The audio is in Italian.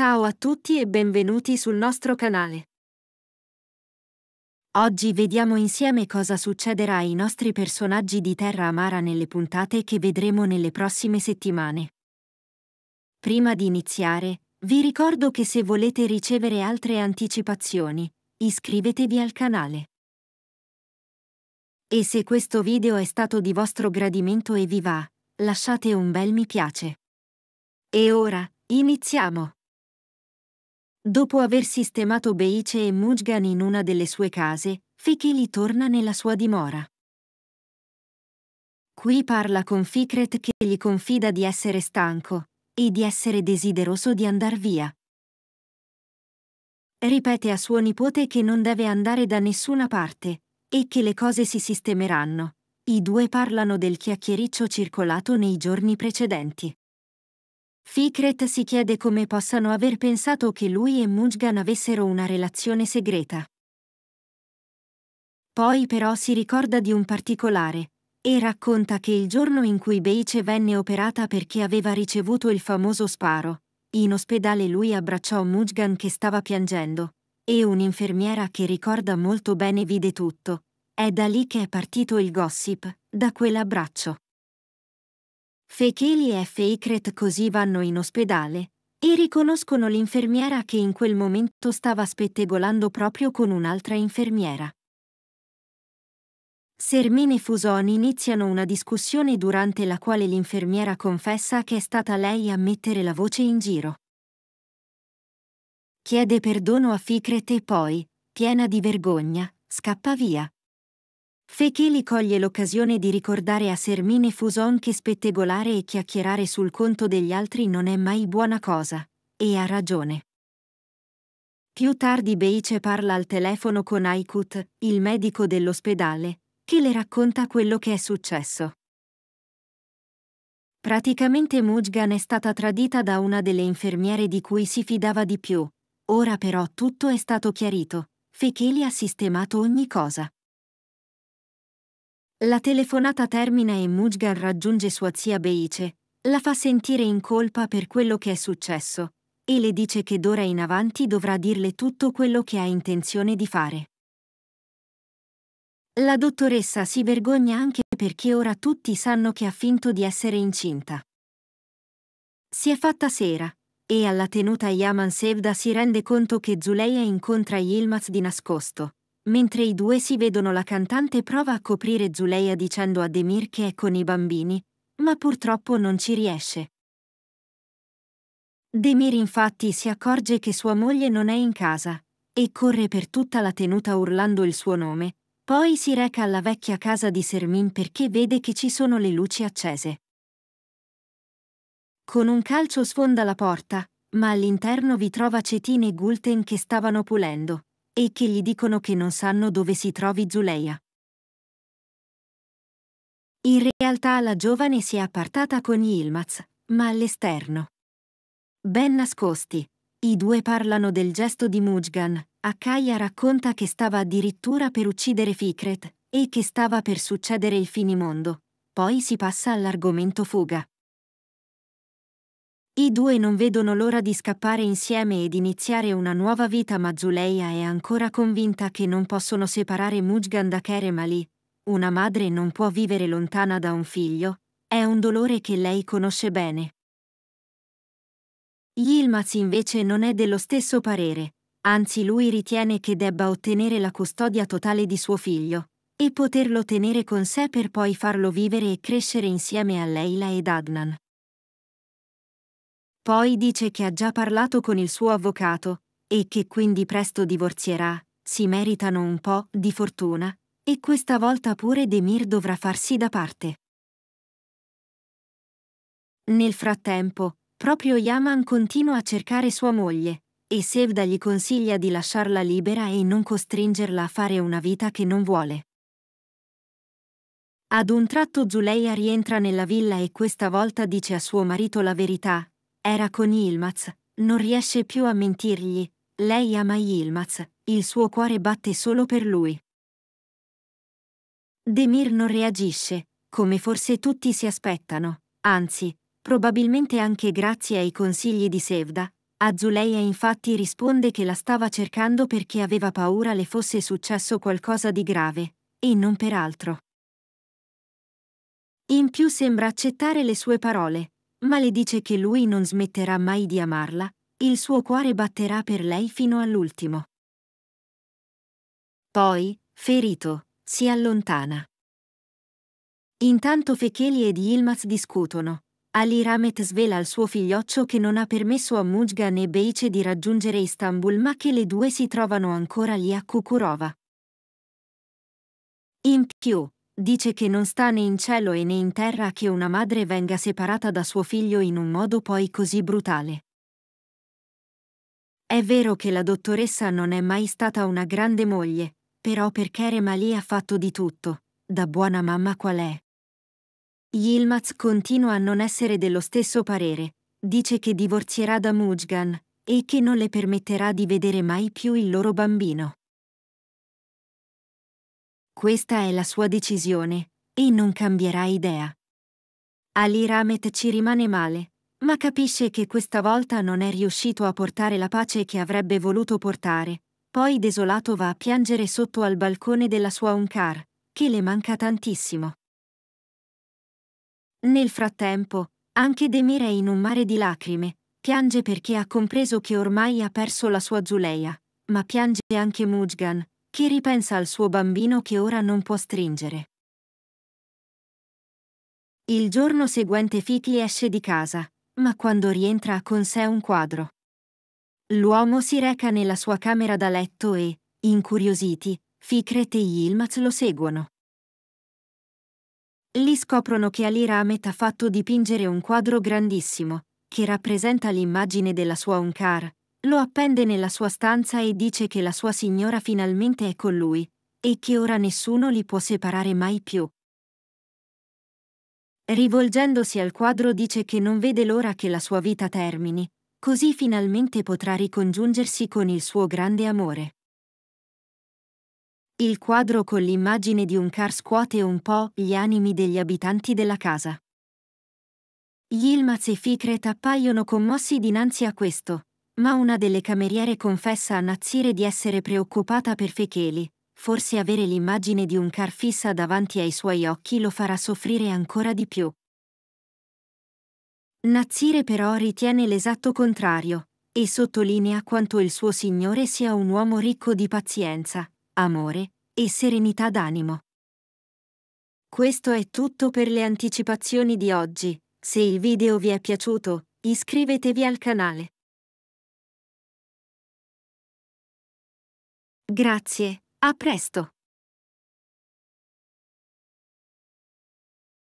Ciao a tutti e benvenuti sul nostro canale. Oggi vediamo insieme cosa succederà ai nostri personaggi di Terra Amara nelle puntate che vedremo nelle prossime settimane. Prima di iniziare, vi ricordo che se volete ricevere altre anticipazioni, iscrivetevi al canale. E se questo video è stato di vostro gradimento e vi va, lasciate un bel mi piace. E ora, iniziamo! Dopo aver sistemato Beice e Mujgan in una delle sue case, Fekeli torna nella sua dimora. Qui parla con Fikret che gli confida di essere stanco e di essere desideroso di andar via. Ripete a suo nipote che non deve andare da nessuna parte e che le cose si sistemeranno. I due parlano del chiacchiericcio circolato nei giorni precedenti. Fikret si chiede come possano aver pensato che lui e Mujgan avessero una relazione segreta. Poi però si ricorda di un particolare, e racconta che il giorno in cui Beice venne operata perché aveva ricevuto il famoso sparo, in ospedale lui abbracciò Mujgan che stava piangendo, e un'infermiera che ricorda molto bene vide tutto. È da lì che è partito il gossip, da quell'abbraccio. Fecheli e Feikret così vanno in ospedale e riconoscono l'infermiera che in quel momento stava spettegolando proprio con un'altra infermiera. Sermine e Fuson iniziano una discussione durante la quale l'infermiera confessa che è stata lei a mettere la voce in giro. Chiede perdono a Fikret e poi, piena di vergogna, scappa via. Fecheli coglie l'occasione di ricordare a Sermine Fuson che spettegolare e chiacchierare sul conto degli altri non è mai buona cosa, e ha ragione. Più tardi Beice parla al telefono con Aikut, il medico dell'ospedale, che le racconta quello che è successo. Praticamente Mujgan è stata tradita da una delle infermiere di cui si fidava di più. Ora però tutto è stato chiarito. Fekeli ha sistemato ogni cosa. La telefonata termina e Mujgan raggiunge sua zia Beice, la fa sentire in colpa per quello che è successo e le dice che d'ora in avanti dovrà dirle tutto quello che ha intenzione di fare. La dottoressa si vergogna anche perché ora tutti sanno che ha finto di essere incinta. Si è fatta sera, e alla tenuta Yaman Sevda si rende conto che Zuleia incontra Yilmaz di nascosto. Mentre i due si vedono la cantante prova a coprire Zuleia dicendo a Demir che è con i bambini, ma purtroppo non ci riesce. Demir infatti si accorge che sua moglie non è in casa e corre per tutta la tenuta urlando il suo nome, poi si reca alla vecchia casa di Sermin perché vede che ci sono le luci accese. Con un calcio sfonda la porta, ma all'interno vi trova Cetin e Gulten che stavano pulendo e che gli dicono che non sanno dove si trovi Zuleia. In realtà la giovane si è appartata con Yilmaz, ma all'esterno. Ben nascosti, i due parlano del gesto di Mujgan, Akkaya racconta che stava addirittura per uccidere Fikret e che stava per succedere il finimondo. Poi si passa all'argomento fuga. I due non vedono l'ora di scappare insieme ed iniziare una nuova vita ma Zuleia è ancora convinta che non possono separare Mujgan da Keremali. Una madre non può vivere lontana da un figlio, è un dolore che lei conosce bene. Yilmaz invece non è dello stesso parere, anzi lui ritiene che debba ottenere la custodia totale di suo figlio e poterlo tenere con sé per poi farlo vivere e crescere insieme a Leila ed Adnan. Poi dice che ha già parlato con il suo avvocato e che quindi presto divorzierà, si meritano un po' di fortuna e questa volta pure Demir dovrà farsi da parte. Nel frattempo, proprio Yaman continua a cercare sua moglie e Sevda gli consiglia di lasciarla libera e non costringerla a fare una vita che non vuole. Ad un tratto Zuleia rientra nella villa e questa volta dice a suo marito la verità, era con Ilmaz, non riesce più a mentirgli, lei ama Ilmaz, il suo cuore batte solo per lui. Demir non reagisce, come forse tutti si aspettano, anzi, probabilmente anche grazie ai consigli di Sevda, Azuleia infatti risponde che la stava cercando perché aveva paura le fosse successo qualcosa di grave, e non per altro. In più sembra accettare le sue parole, ma le dice che lui non smetterà mai di amarla, il suo cuore batterà per lei fino all'ultimo. Poi, ferito, si allontana. Intanto Fekeli ed Yilmaz discutono. Ali Ramet svela al suo figlioccio che non ha permesso a Mujgan e Beice di raggiungere Istanbul ma che le due si trovano ancora lì a Kukurova. In più, dice che non sta né in cielo e né in terra che una madre venga separata da suo figlio in un modo poi così brutale. È vero che la dottoressa non è mai stata una grande moglie, però perché Remali ha fatto di tutto, da buona mamma qual è. Yilmaz continua a non essere dello stesso parere, dice che divorzierà da Mujgan e che non le permetterà di vedere mai più il loro bambino. Questa è la sua decisione e non cambierà idea. Ali Ramet ci rimane male, ma capisce che questa volta non è riuscito a portare la pace che avrebbe voluto portare. Poi desolato va a piangere sotto al balcone della sua Uncar, che le manca tantissimo. Nel frattempo, anche Demir è in un mare di lacrime, piange perché ha compreso che ormai ha perso la sua Zuleia, ma piange anche Mujgan, chi ripensa al suo bambino che ora non può stringere. Il giorno seguente Fichi esce di casa, ma quando rientra ha con sé un quadro. L'uomo si reca nella sua camera da letto e, incuriositi, Fikret e Yilmaz lo seguono. Lì scoprono che Ali Ramet ha fatto dipingere un quadro grandissimo, che rappresenta l'immagine della sua Unkar, lo appende nella sua stanza e dice che la sua signora finalmente è con lui e che ora nessuno li può separare mai più. Rivolgendosi al quadro dice che non vede l'ora che la sua vita termini, così finalmente potrà ricongiungersi con il suo grande amore. Il quadro con l'immagine di un car scuote un po' gli animi degli abitanti della casa. Yilmaz e Fikret appaiono commossi dinanzi a questo, ma una delle cameriere confessa a Nazire di essere preoccupata per Fecheli. Forse avere l'immagine di un car fissa davanti ai suoi occhi lo farà soffrire ancora di più. Nazire però ritiene l'esatto contrario e sottolinea quanto il suo Signore sia un uomo ricco di pazienza, amore e serenità d'animo. Questo è tutto per le anticipazioni di oggi. Se il video vi è piaciuto, iscrivetevi al canale. Grazie, a presto!